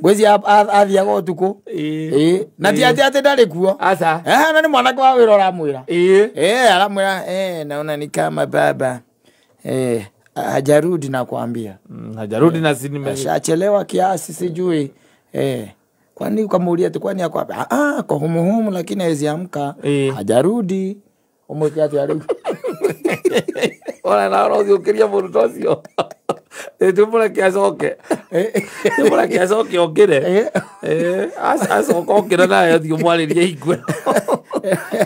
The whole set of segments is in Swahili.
ngwĩci athiaga at, at, ũtukũ na ti atĩ atĩ ndarĩ kuo na nĩ mwanake wa wĩra ũramwĩra aramwĩra naona ni kama baba e, hajarudi na mm, hajarudi e, na ashachelewa kiasi sijui e, kwani ukamuulia tu kwani akwambia ah, ah kwa humuhumu lakini hawezi amka e. hajarudi umweke atĩ arĩu ona naona ũthiũkĩria mũndũ ta ũcio tumuleke acoke tumuleke acoke okire acoka okira nayo thiä mwarä igue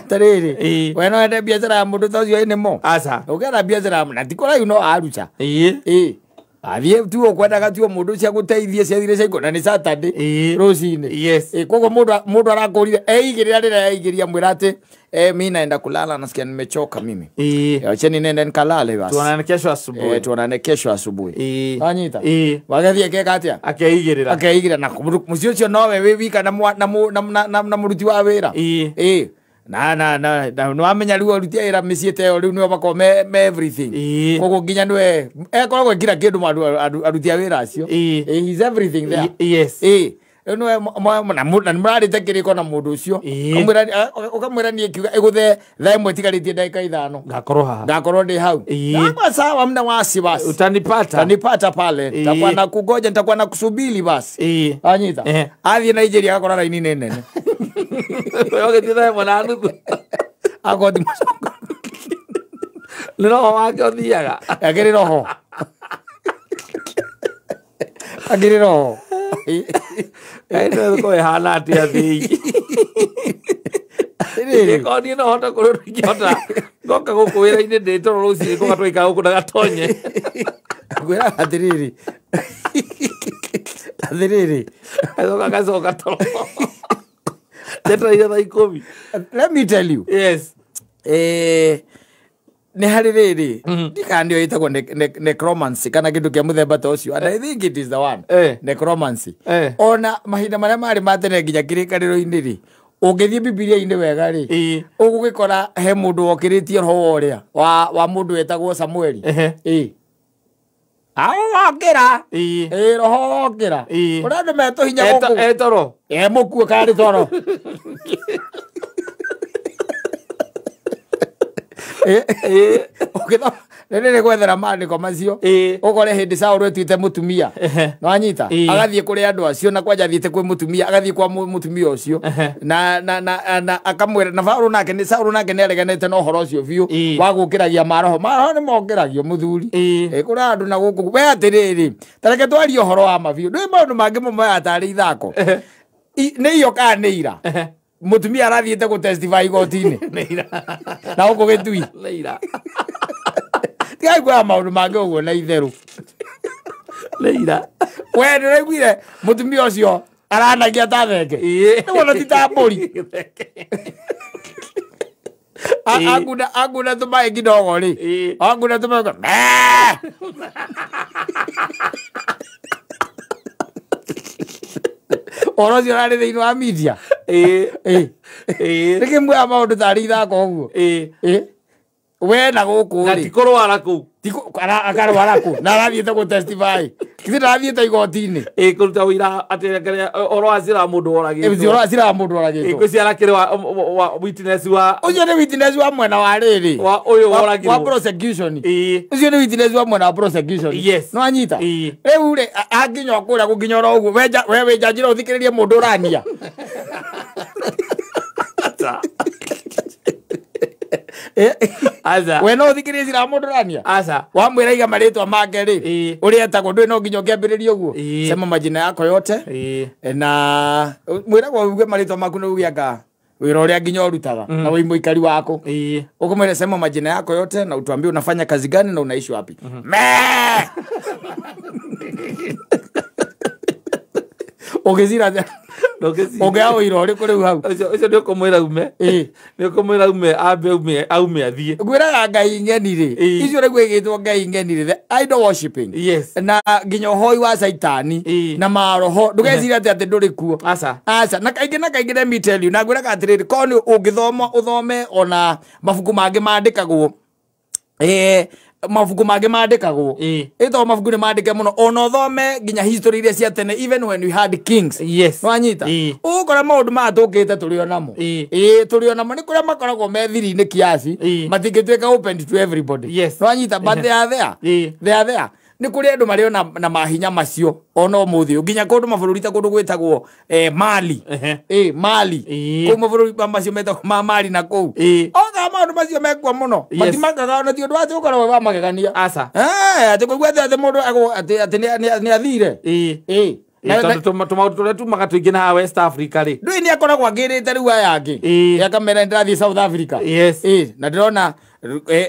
tarä rä biacara ya må ndå ta å na tikå no aruca ah, ä avie tu ukwendaga tu mundu cia guteithie ciathire cia na ni saturday rucini yes e, kogo mundu mundu arakorire eigirira rira eigiria mwira ati e, mi naenda kulala nasikia nimechoka mimi e. acheni nende nikalale basi tuonane kesho asubuhi e, tuonane kesho asubuhi e. anyita e. wagathie keka atia akeigirira akeigirira na mucio ucio nowe wi wika na na na, na, na, na muruti wa wira e. e na rä u aruti ä mä ciä te rä u nä o makorwo me koguo nginya nä we ekoragwo kira kä ndå aruti a wä ra acio na nä må rarä te kä rä ko na må ndå å cio å kamwä ra niä kiuga ä gå the tha ä mwe tigarä tie ndagä ka ithano ngakorwo ndä hau amasawa kungoja ntakwana kusubili basi anyita athiä nigeria agakorwo raini nä nene Wakatita mwanangu tu. Akothi macongo. Nä roho wake å thiaga agä rä roho angä rä roho kå hana atä athii korwo niä nohota kå rä ndå ingähota ngoka gå kå wä ra ndä toro rå cirä kå kå ndagatonye ngwä ra atä rä rä atä nä harä rä rä ndikana nä yo ä tagwo kana kä ndå kä a må themba ta å cio eh. eh. ona mahinda marä a marä matene tene nginya kä rä karä ro-inä rä å ngä thiä bibilia-inä wega rä å gå gä kora he må ndå wokä rä tie roho å rä a wa må ndå wetagwo samueli abo bagira ä roho wogira å rä a andå metå hinya etoro e må kuo karä toro å e rä rä gwethera mandä ko macio å kore hä ndä caå rå tuite må tumia no anyita agathiä kå rä andå acio na kwanja thiä te kwä må tumia agathiä kwa må tumia å cio na akamwä ra na baå nake nä caå nake nä areganete na å horo å cio biå wa gå kä ragia maroho maroho nä mongä ragio må thuri kå rä andå na gå kå we atä rä rä tareke twaria å horo wa mabiå ndå maå ndå mangä må mayatarä ithako nä iyo kaa nä ira mutumia arathiite gå testify igoti-inä na gå kå gä tui tigaiguaga maundu mangi uguo na itheru leira we nduraiguire mutumia ucio aranagia ta thenge niguo ti ta mburi anguna anguna tumae kidogo ri anguna tumae oro cio rarä thä inä wa media rä kä mwaga maå ndå tarä ithako å guo we na guku ri tikurwara ku akarwara ku na gå testify kithi igoti-inä kå ruta wira ira oro må ndå oragätoro må ndå oragätwo ciara wa å cio nä wa mwena wa rä rä wa å cio nä wa mwena wa prosecution no rä u rä anginya kå rä a gå nginya ora å guo we wä njanjira å thikä rä rie må ndå å rania we no thikä rä cira må ndå rania wamwä ra iga marä two make rä å rä etagwo ndå no nginya å ngä ambä rä ria å guo sema majina yako yote na mwä ragwo uge marä two maku nä uge anga wira uria nginya urutaga mm. na wĩ mũikari wako ukumwire sema majina yako yote na utuambie unafanya kazi gani na unaishi wapi mm -hmm. ugĩcira ũngĩaå ira ũrĩkũ rĩu hau ũcio nĩ ũkũmwĩra ume nĩ ũkũmwĩra ume ambe aume ngai ng'eni icio rĩguo ĩgĩtwo ngai ng'eni rĩ idol worshiping na nginya ũhoi wa caitani na maroho ndũgeciria atĩ atĩ ndũrĩ kuo aca aca na kaingĩ na kaingĩ nemiteliu na ngwĩraga atĩrĩrĩ korwo nĩ ũngĩthoma ũthome ona mabuku mangĩ mandĩkagwo eh mabuku mage mandä kagwo ä tondå mabuku nä mandä ona thome nginya history iria cia tene even when we had kings yes wanyita å kora maå ndå maya tå kä te tå rä onamo ä tå rä onamo makoragwo me thiri ni kiasi matingä ka open to everybody yes wanyita but they are there they are there ni kå andu mari ona na mahinya macio ona muthi thä nginya kå ndå mabå rå ri ta kå ndå gwä tagwo eh, mali mali kå mabå rå ri macio metagwo ma mali na kå o maundu macio mekwo muno matimangaga na ti undu ati ukoragwo wa magegania aca eh, ati kuigua ati ati mundu agwo ati ni athire ii rä a tumaga tå ingä na west africa rä ndå ä nä akoragwo angä rä te rä u aya angä akamera nä ndärathiä south africa na ndä rona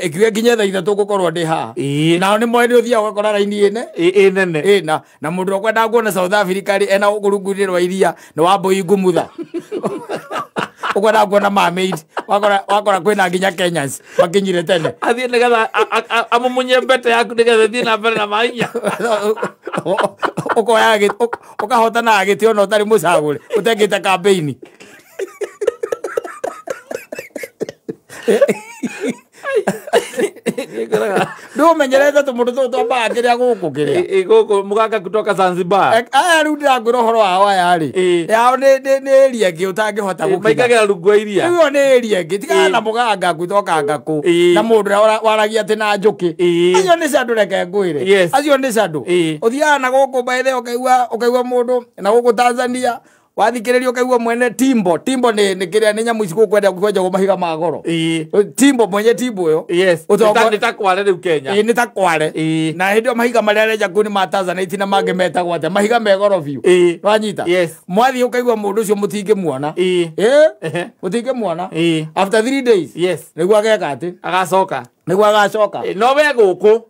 ikiuga nginya tha ithatå gå korwo ndä haha nao nä moä nä å thiaga ũgakora raini ä ne nene na må ndå å kwenda nguona south africa rä ena å rungurä rwa iria nä wambå ingumutha uguo nakuona mamaid wakora kwina nginya kenyans makinyire tene athie nigetha amumunye mbete yaku nigetha thie na mbere na mainya ukoya na agiti ona utari mucagure utengite kambeini ndu menyerete tumundu tuu twambaga kiria guku kiria guku mugaka kutoka zanzibar aya riu ndiranguira uhoro wao ayari yao ni eri ngi utangihota gukimaikagira rungu iria iyo ni eri ngi tigana na muganga gwitoka ngaku na mundu uria waragia ati na njuki acio ni ciandu reke ngwire acio ni ciandu uthiaga na guku baithe ukaigua mundu na guku tanzania wathikiriria ukaigua mwene timbo timbo ni ni kiria ni nyamu iciku kwenda kwenja go mahiga magoro timbo mwenye timbo yo yes ni ta takware riu kenya ni ta takware na hindi mahiga maria arenja kuni ma Tanzania itina mage meta atia mahiga megoro goro wanyita yes mwathi ukaigua mundu ucio mutingi muona eh mutingi muona after 3 days yes niguo ageka ati agacoka niguo agacoka no we guku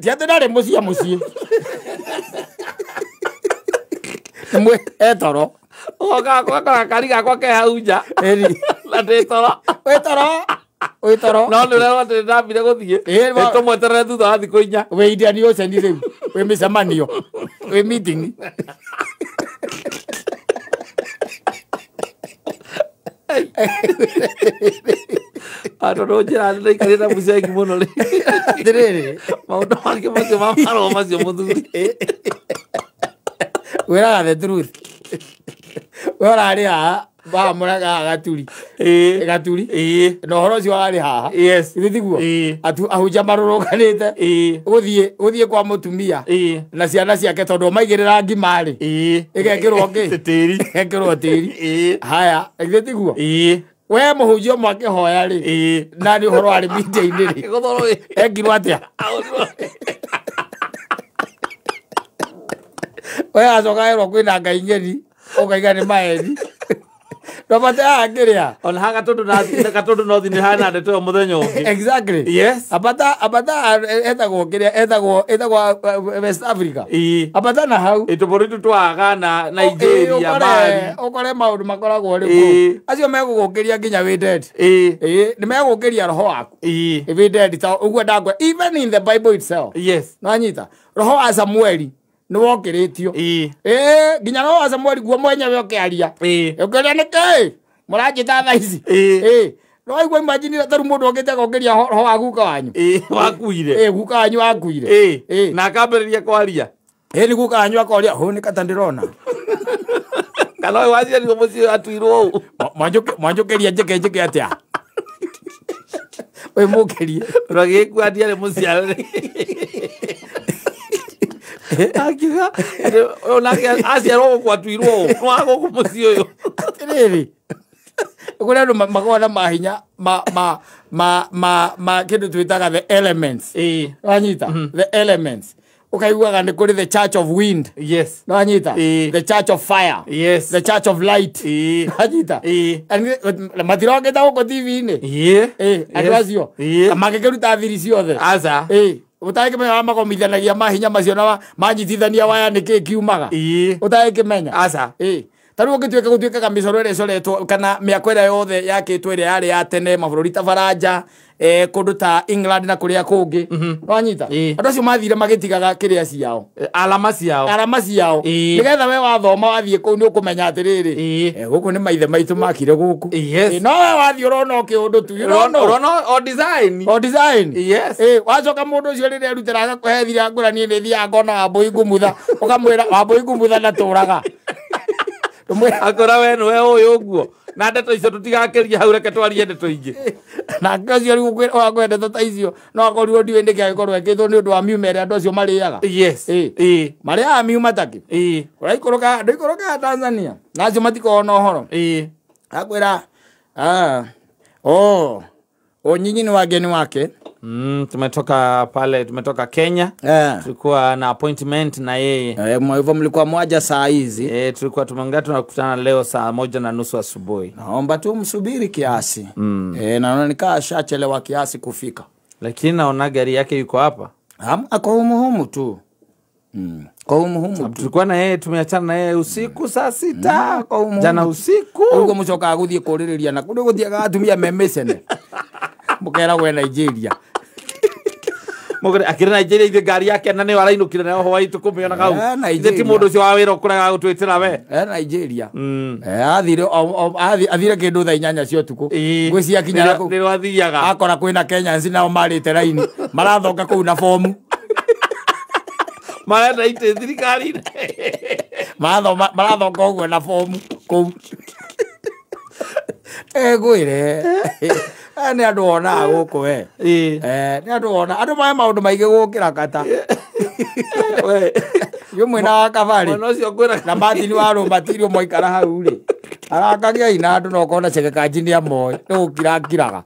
ti ati ndari mucia mwe etoro Hoga kwa kwa kari aku kwa kayak hauja. Eri. La toro. We toro. We toro. Nol ndu rewa de da bide kau tiga. E to mo tere tu da di We dia nih ose ni sih. We misa samani yo. We meeting. andå rå njä ra nä raikarä na mau må no rä maå ndå make mau mamaroo macio må thuri wä ragathe we rarä haha bahamuraga haha gaturi gaturi na å horo å cio warä haha ithä tiguo ahunja marå te gå thiä kwa må tumia na ciana ciake tondå maigä rä ra ngimarä ä gekä rwo gekä rwo tä ri haya ithä tiguo we må hå njio mwakä hoya rä na nä å horo arä mindia-inä atä a we acokaerwo kwä na ngai ngeni ũkaiga nĩ maeri ndamate ah, haha ngĩrĩa ona haga tondũ no thini hana ndeto ĩyo mũthenya ũngĩ exactly yes abata abata ah, etagwo ngĩrĩa etagwo etagwo eh, West Africa ii abata na hau ĩtũbũrũ itu twaga na Nigeria Mali ũkore maũndũ makoragwo rĩu acio megũgũkĩria nginya wĩndete ii ii nĩ megũkĩria roho waku ii wĩndete ta ũguo ndagwe even in the bible itself yes no anyita roho wa Samueli nä wokä rä tio nginya no samweli guo mwenyewe å kä aria å kä ria nä ta tha ici no aigua imagine ta ru mundu ogite gokiria ho wa guka wanyu eh wakuire eh guka wanyu wakuire eh na akambiriria kwaria eh ni guka wanyu akoria ho ni kata ndirona kana we wathire ni muci atuirwo u manjukiria njike njike atia we mukirie rwagikuandia ni muciarire akiuga onake aciarwo å må ciä å yå kå rä andå makoragwo mahinya kä ndå twä taga wanyita ukaiguaga nä kå rä the church of wind yes the church of fire yes the church of light matirongä ta gå kå tv-inä andå acio kä ruta thiri ciothe utangikimenya makomithanagia mahinya macio na manyitithania waya nä kä kiumaga utangä kä menya aca taru ngituika gutuika kambiso misoro sole coretwo kana miako ire ya yakitwo yale yari ya tene mabururi ta faranja eh kundu ta England na kuria kungi mhm. no anyita andu acio mathire magitigaga kiria ciao e, alama ciao alama ciao nigetha we wathoma wathie kuu ni ukumenya atiriri e, guku ni maithe maitu makire guku no we wathie urona o kiundu tu o design o design yes kwa mundu ucio riria erutiraga kuhethira ngurani ni thiaga ngonaga mbui ngumutha ukamwira wambui ngumutha ndaturaga akora we nä we å yå guo na ndeto icio tå tigakä rie hau twarie ndeto ingä nake ũcio rä u wakwe ndeto ta icio no akorirwo ndiå ndä kä agäkorwo ekä two nä å ndå wa miuma ä rä a andå acio marä aga marä aga miuma takĩ å raikå rå kaga ndå ikå rå kaga tanzania na acio matiko na å horo akwä ra ah, oh nyinyi nä wangeni wake Mm, tumetoka pale, tumetoka Kenya yeah. Tulikuwa na appointment na yeye eh, hivyo mlikuwa moja saa hizi e, tulikuwa tumeongea, tunakutana leo saa moja na nusu asubuhi. Naomba tu msubiri kiasi mm. E, naona nikaa ashachelewa kiasi kufika, lakini naona gari yake yuko hapa kwa humuhumu tu mm. kwa umuhumu tulikuwa na yeye, tumeachana na yeye usiku saa sita mm. jana usiku ugo mucokaga guthie kuririria na kuria guthiaga atumia memecene mukeragwe Nigeria mugire akire Nigeria ithe gari yake na ni warainukire nayo hwai tukumiona kau ithe ti mundu ucio wa wira ukuraga gutwitira we eh Nigeria mm. athire athire kindu tha inyanya cia utuku ngwicia kinya ni wathiaga akora kwina Kenyans nao marite raini marathonga kuu na fomu marenda ite thirikari marathonga ũguo na fomu kũu egwĩre Eh, nä andå wonaga eh. gå kå we eh, nä andå ona andå maä maå ndå maigä gå kä ra kata yå mwena wa kabarä na matini wa rå matirio mwaikara hau rä arakagiai na andå nokona cegeka njinä amoe nä gå kirakiraga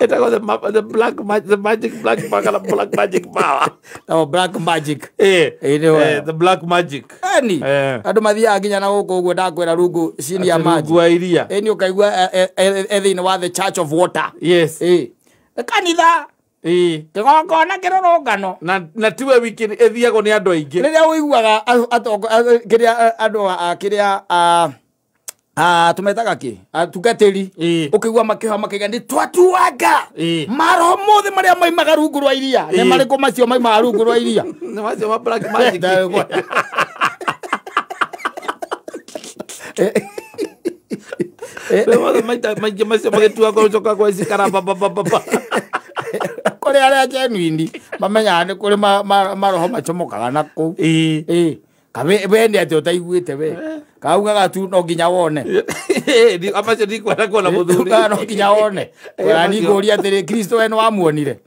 It's called the, the black magic, the magic black power, black magic power. No, black magic. Eh. eh, eh, the black magic. Ani, eh. Andu mathiaga nginya na guku uguo ndakwira rungu cini ya magic Rungu wa iria. Yaani eh, ukaigua eh, ethini eh, wa the church of water. Yes. Eh. Kanitha kigongona kirurungano na, na tiwe wiki ethiagwo ni andu aingi riria uiguaga atongo kiria andu kiria Ah, tumethaga kä atungateri ah, å eh. kä gua makä hoha makä iga twatuanga eh. maroho mothe marä a maimaga rungu rwa iria nä eh. marä kå macio maimaga rungu rwa iria nä macio ma maingä macio magä tuagwo gå coka gwa cikara bababababa kå rä arä a njenuini mamenyaga nä kå rä maroho macomokaga na kå u kabendi atä å taiguä te we eh. kaugaga tu no nginya wone amacio ndikwenda kuona eh, må no nginya wone raningå eh, ria atä rä kristo we nä wamuonire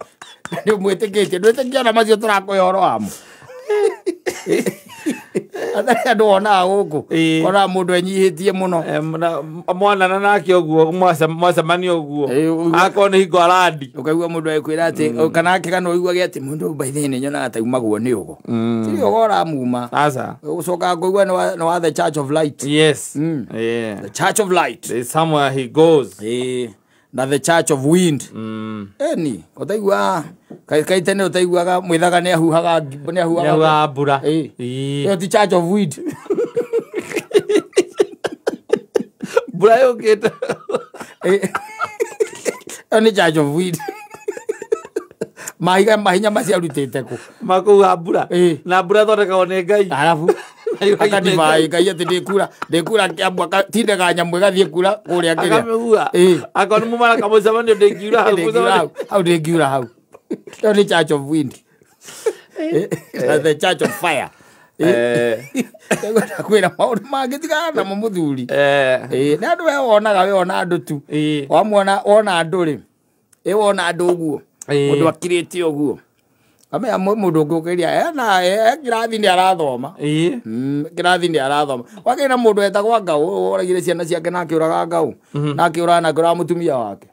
nä mwä tä kä tie ndwä tä na macio tå rakå ya wamo atarä andå wonaga gå kå onaga må ndå enyihä tie må no mwanana nake å guo mwacemania å guo akorwo nä hingo arandi å kaigua må ndå agä kwä ra atä kanake mm. kana å iguage atä må ndå mbaithä nä nyonaga taimaguo nä å go mm. tirä å go muma gå cokaga kå igua nä wa the church of light yes mm. yeah. the church of light somewhere he goes na the church of wind mm. eni utaigua kaitene utaiguaga mwithaga nä ahuhaga nä ahuhaga mbura ä ti church of wind mbura yå ngä te ä church of wind mahiga mahinya maciarutä te kå mbura na mbura thondekagwo nä ngai arabu akanivaä ngai atä ndä gathiä kura kå rä a ngä rä a akona må church of wind the church of fire maå ndå mangä tigana må thuri nä andå we wonaga wä ona andå tu wona andå wona andå å guo må ndå te å guo ame amenya mundu ungi ukiria naye ee kirathi ndi arathoma kirathi ndi arathoma wakiri na ee, ee, mundu mm, kwa ngau oragire ciana ciake na akiuraga ngau mhm. na akiuraga na akiuraga mutumia wake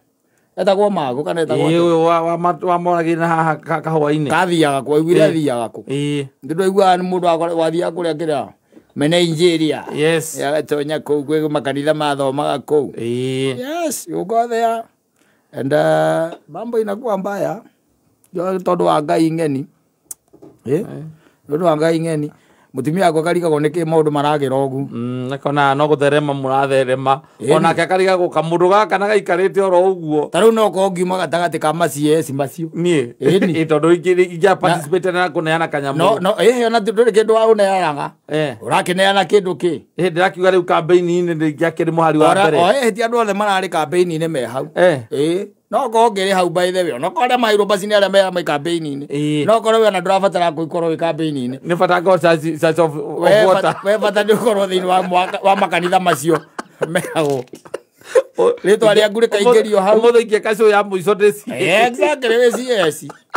eta kwa magu kana eta kwa wa wa wa gina ha ha ka ine etagwamoragire na kahwainĩ kathiaga kũ aiguire athiaga kũ ndä ndaiguaga nĩ mũndũ wathiaga kũrĩa kĩrĩa mene Nigeria yes Ya yagatonya kũu kwĩ makanitha mathomaga kũu yes you go there and uh, mambo inakuwa mbaya tondu wa ngai ng'eni tondu wa ngai ng'eni mutumia wakwa karigagwo nä kä maå ndå maragira å gu mm, kona no gå therema må ratherema onake akarigagwo kamå ndå gaka na gaikarä te oro å guo ta rä u nokorwo ngiuma gatagatä ka macieci macio niä tondå ingä na kå neana kanyamå ona ndå rä kä ndå wa å neanaga å rakä neana kä ndå kä ndä rakiuga rä u kambä inä ndä akä rä må hari wa mbere ti andå othe mararä kambeini ini inä me hau no korwo ngä rä hau baithe we onokorwo arä a mairwo mbaci nä arä a mema kambä-ini-inä nokorwo we na ndå rabatara kå ikorwo wä kambä inä nä batawe bata nä å korwo thä inä wa makanitha macio meragwo rä twa rä angu rä kaingärio hauå ya må ico ndä ciä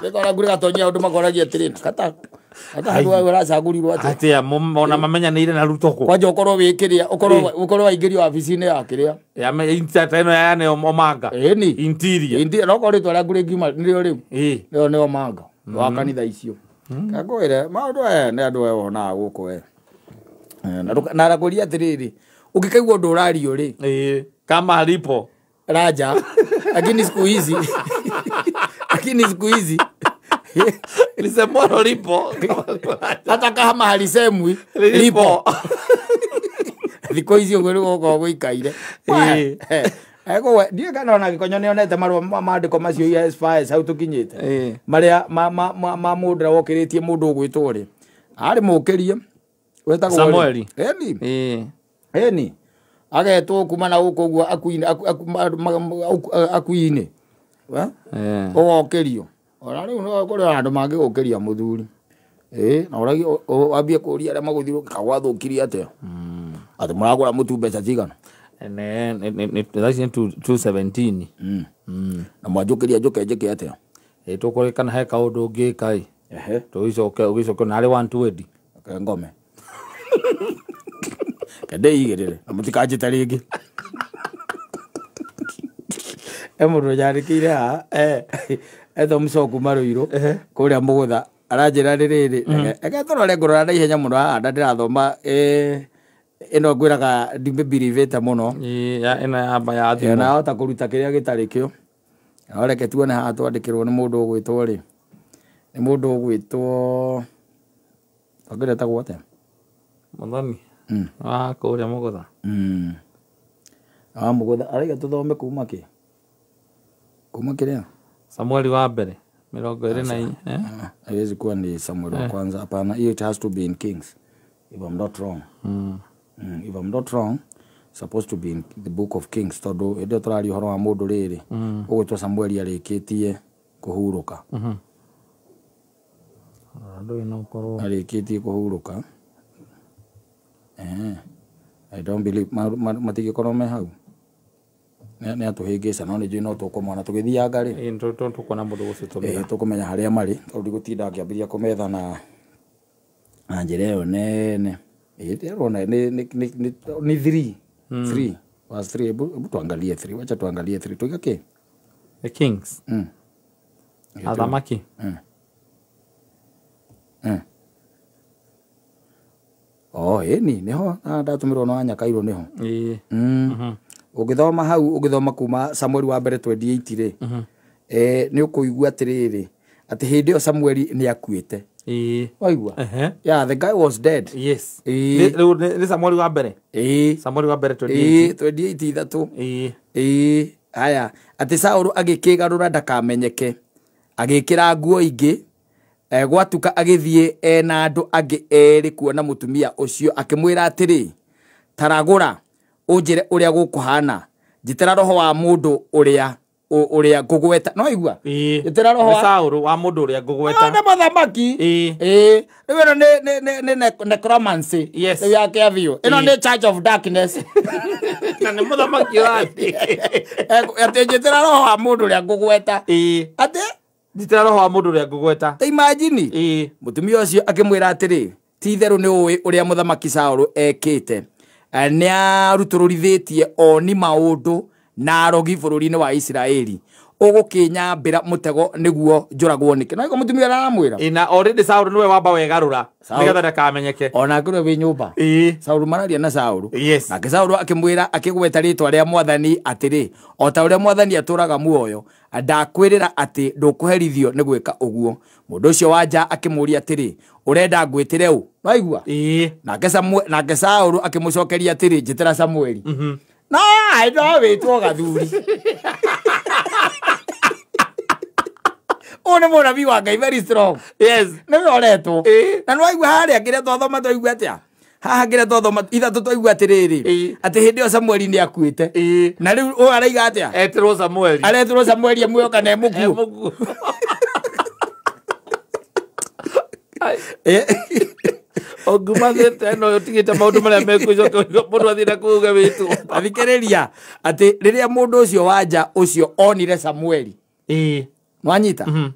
rä twa rä angu rä gatonyia å ndå makoragia atä rä na gata aracagulirwo atia mona na ruto å korwo wä kä rä a å korwo waingä rio wabici-inä ya kä rä a ä no yane omanga nokorwo rä twa rä aku ngiuma nä rä o rä u nä o nä omanga wa kanitha icio ngakå mm. ä re maå ndå aya nä andå aya wonaga gå kå we na ragå ria atä rä rä å ngä kaigua å ndå å rario rä kama raja lakini siku hizi lakini siku hizi lisemwalo lipo hata kama halisemwi lipo thikå icio gå rä gåkorwo gå ikaire ndiä kana ona gä konyo nä onete marå mandä ko macio hau tå kinyä te marä a ma må ndå rä wokä rä tie må ndå å gwä two rä arä må kä rie wetagwoeni agetwo kuma na gå kå guo akuinä å gokä rio ona rä u no kå rä andå mangä gå kä ria må thuri na å ambie kå ria arä a magå thirå kagwathå kirie atä a hmm. atä må ragå ra må tu mbeca cigana hmm. Hmm. na mwanjå kä ria njå kenjä kä atä a tå kå rä kana he kaå ndå å ngä ka ä tå icoke å gä coke narä wantwendi ngome kandeigä rä re na må tikanjä ta rä ngä må ndå å njarä kä ire ha etwo må coku marå irå kå rä a må gå tha aranjä rä rä rä tå rore ngå rora na ihenya må no hahanda ndä rathoma ino ngwä raga ndimbä te må no nahota kå ruta kä rä a gä tarä kä o oreke tuone haha twandä kä rwo nä må ndå å gwä two rä nä må ndå å gwä two ngä retagwo atä måthoni hmm. wa kå rä a må gå tha hmm. wa må gå tha araiga tå thome kuma kä kuma kä rä a Samueli wa mbere mirongo iri na eh? Ah, haiwezi kuwa ni Samueli wa eh. kwanza, hapana. Hiyo it has to be in Kings if I'm not wrong mm. Mm, if I'm not wrong supposed to be in the book of Kings tondu ä ndä ä tåraria horo wa mundu riri rä hmm. Samueli arä kä tie kå hurå ka hmm. ah, arä kä tie kå hurå ka eh, matigä korwo me hau nä atåhängä ca no nä njå no tå kå mona tå gä thianga rä kå menya harä a marä tondå ndigå tinda ngä ambä kå metha na na njä ra ä yo nene rona ni thiri wacha tuangalie three ga ki the kings hmm. athamaki hmm. Hmm. oh ä ni nä ho ndatå mä rwo no anyakairwo nä ho ũgĩthoma hau ũgĩthoma kuma samueli wa mbere 28 rĩ mhm. eh ni kå igua ati rä rä atä ni akuite eh yo eh yeah the guy was dead yes ni samueli wa mbere eh samueli wa mbere 28 eh ĩĩ haya eh eh agä ati sauru ra ndakamenyeke agä kä ra nguo ingä gwatuka agithie thiä ena andå angä erä kuona mutumia ucio akimwira cio taragura unjire uria gukuhana njitira roho wa mundu uria uria ngugweta no igua njitira roho wa Sauru wa mundu uria ngugweta ni muthamaki ii riu ino ni necromancy yes yake avio ino ni charge of darkness na nä mathamaki thamaki wa thä atä njä roho wa må ndå å rä a ngå gweta roho wa må ndå å rä a ngå gweta ta imajini må tumia å cio akä ti itherå ni uwi ä å rä a må nä tie oni ndå na arogi ri-inä wa israeli ugukinyambira mutego niguo njuragwo niki no mutumia aramwira ina already sauru niwe wamba wegarura nigetha ndakamenyeke ona ngirwe wi nyumba sauru mararia na sauru yes nake Saul akimwira akigweta ritwa ria mwathani atiri ota ta uria mwathani aturaga muoyo ndakwirira ati ndukuherithio ni gwika uguo mundu ucio wanja akimuria atiri urenda ngwitire u waigua nake Samuel nake Saul akimucokeria atiri njitira Samueli mm -hmm. no ai no witwo gathuri å nä må nabi wa ngai nä we oretwo na nä waigua harä a ngä rä a twathoma twaigua atä a haha ngä rä a twathoma ithatå twaigua atä rä rä atä hä ndä ä yo samueli nä akuä te na rä u å araiga atä a aretå rwo samueli emuoyo e kana emå kuo e ongumathite no utigite maundu maria mekucoka mundu athire kuuga witu athikiriria ati riria mundu ucio wanja ucio onire samueli mwanyita mm -hmm.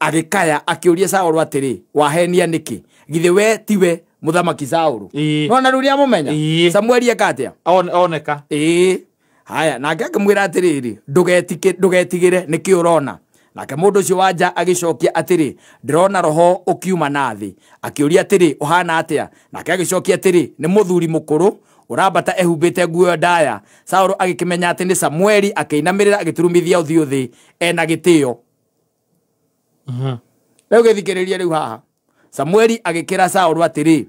agikaya akiuria saũlũ atĩrĩ wahenia nĩkĩ githĩ we tiwe mũthamaki saũlũ nona rĩu rĩamũmenya samueli ekaatĩa oneka ĩĩ haya nake akĩmwĩra atĩrĩrĩ ndũgetigĩre nĩkĩ ũrona nake mũndũ ũcio wa nja agĩcokia atĩrĩ ndĩrona roho ũkiuma na thĩ akĩũria atĩrĩ ũhana atĩa nake agĩcokia atĩrĩ nĩ mũthuri mũkũrũ urambata ehumbite nguo ndaya saũlũ agikimenya ati ni samueli akĩinamĩrĩra agiturumithia ũthiũ thi ena rä mhm. rĩu gĩthikĩrĩrie rĩu haha samueli agĩkĩra saũlũ atĩrĩ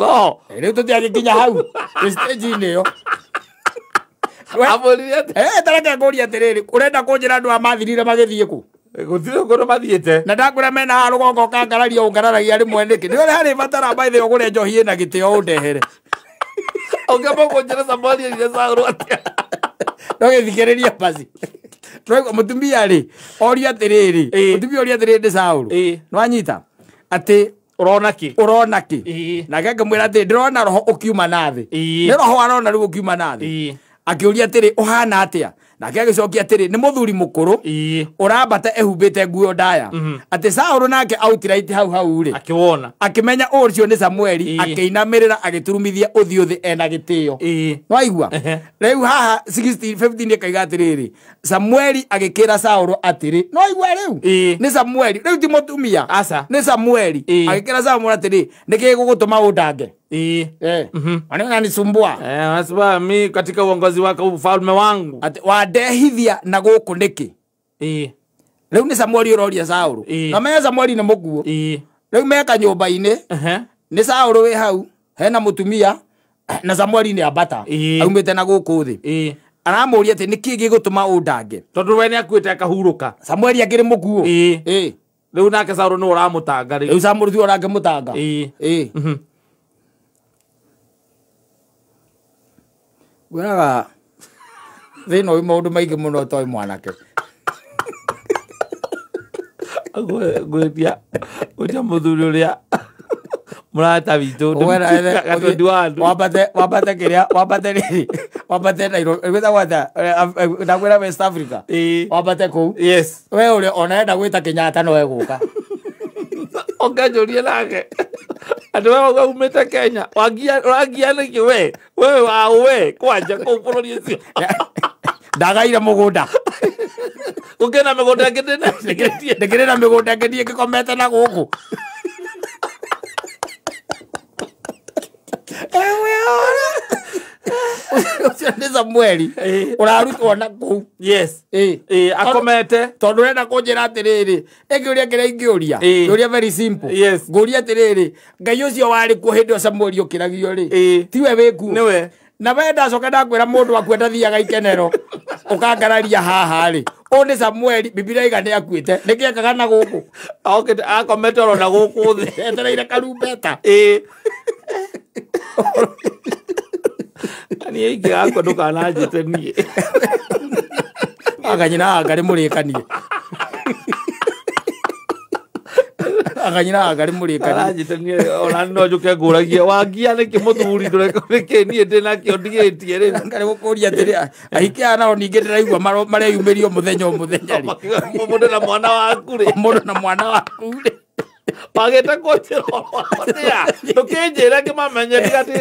rĩu kinya hau yo atä rä rä å renda kå njä ra andå a mathirire thiä kå gutire ngoro mathiite na ndakura mena ha rugongo kangararia ungararagia rimwe niki ni hari batara baithe ugure njohie na gite o ndehere ungiamba kunjira samari ile sauru atia no githikiriria basi mutumia ri oria atiriri mutumia oria atiriri ndi sauru no anyita ati urona ki urona ki na genge mwira atiriri ndirona roho ukiuma na thi ni roho arona riu ukiuma na thi akiuria atiriri uhana atia nake agĩcokia atĩrĩ nĩ mũthuri mũkũrũ ũrambata ehumbĩte nguo ndaya mhm. atĩ saũrũ nake autiraiti hau hau rĩ akĩwona akĩmenya ũũ ũcio nĩ samueli akĩinamĩrĩra agĩturumithia ũthiũ thĩ ena gĩtĩo waigua rĩu haha 15 ĩkaiga atĩrĩrĩ samueli agĩkĩra no atĩrĩ noigua rĩu nĩ samueli rĩu ti mũtumia nĩ samueli agĩkĩra saũrũ atĩrĩ nĩ kĩgũgũtũma ũndange eh. mhm. wananisumbua eh, mi katika uongozi wako ufalme wangu wa ndehithia na guku niki ii rä u nä samueli å roria saå na menya samueli nä må kuo rä u meka nyå mba-inä nä saå wä hau hena må tumia na samueli nä ambata aumä te na gå kå thä aramå ria atä nä kä gä gå tå ma å ndange tondå we nä akuä te akahurå ka samueli angä rä må kuo rä u nake saå nä å ramå tanga rä u samueli å rangä må tanga uhuh. gwäraga thina uyu maundu maingi muno toi mwanake ngwithia uria muthuri uria murata witu wambate kiria wambate riri wambate nairobigwita gwata eh, eh, ndakwira west africa wambate kuu we uria onaenda gwita kinyata nowe guka onganjurie nake andå arä a te kenya å rangia nä kä we we waå we kwanja kå u bå rå ri å cio ndagaire må gå nda gå kä na mä gå nda ndä kä rä na mä gå nda ngä niä ngä komete na gå kå ucio nä å rarutwo na kå u akomete tondå renda kå njä ra atä rä rä ängä å a kä rä a ingä å ria ngä å ria ngå ria atä rä rä ngai å cio warä kuo hä ndä ä yo samueli å kä ragio rä tiwe wä kuo na we ndacoka ndakwä mundu waku atathiaga ikenero ukangararia haha rä å nä samueli bibiria iga nä akuä te nä kä ekaga na gå kå oro na gå kå thä etereire karumbeta ä niä ingä gakwo ndå kananjä te niä aganyina anga nä må rä kanie aganyira agari murikani aranjitania ona no njuke nguragia wangia niki muthuri ndureka niki nie ndi nakio ndigitie ri ngari gukuria atiri ahike ana oni ngire ningi mare mareyumirio muthenyo muthenya ri mundu na mwana waku ri mundu na mwana waku ri mageta kwenjerwo matia tukinjira kimamenye tigati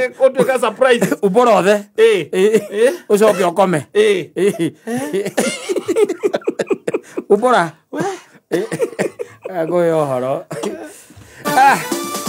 ka surprise uboro the eh eh okome eh eh ubora 哎，位好了，哎。